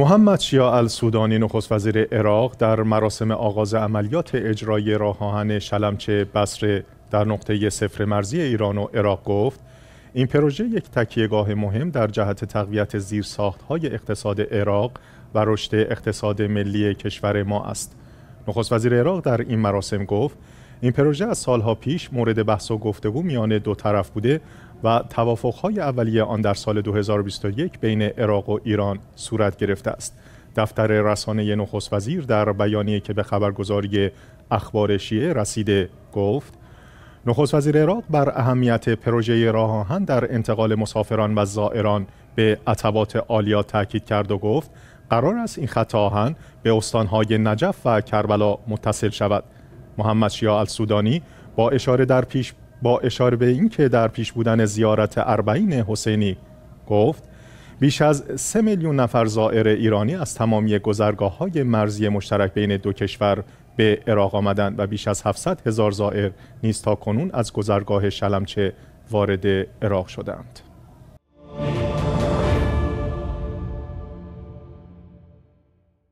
محمد شیا السودانی نخست وزیر عراق در مراسم آغاز عملیات اجرای راه آهن شلمچه بصره در نقطه سفر مرزی ایران و عراق گفت این پروژه یک تکیهگاه مهم در جهت تقویت های اقتصاد عراق و رشد اقتصاد ملی کشور ما است. نخست وزیر عراق در این مراسم گفت این پروژه از سالها پیش مورد بحث و گفتگو میان دو طرف بوده و توافقهای اولیه آن در سال 2021 بین عراق و ایران صورت گرفته است. دفتر رسانه نخست وزیر در بیانیه که به خبرگزاری اخبار شیعه رسیده گفت نخست وزیر عراق بر اهمیت پروژه راه آهن در انتقال مسافران و زائران به عطبات عالیا تاکید کرد و گفت قرار است این خط آهن به استانهای نجف و کربلا متصل شود محمد شیا السودانی با اشاره در پیش با اشاره به اینکه در پیش بودن زیارت اربعین حسینی گفت بیش از سه میلیون نفر زائر ایرانی از تمامی گذرگاه های مرزی مشترک بین دو کشور به عراق آمدند و بیش از 700 هزار زائر نیز تا کنون از گذرگاه شلمچه وارد عراق شدند.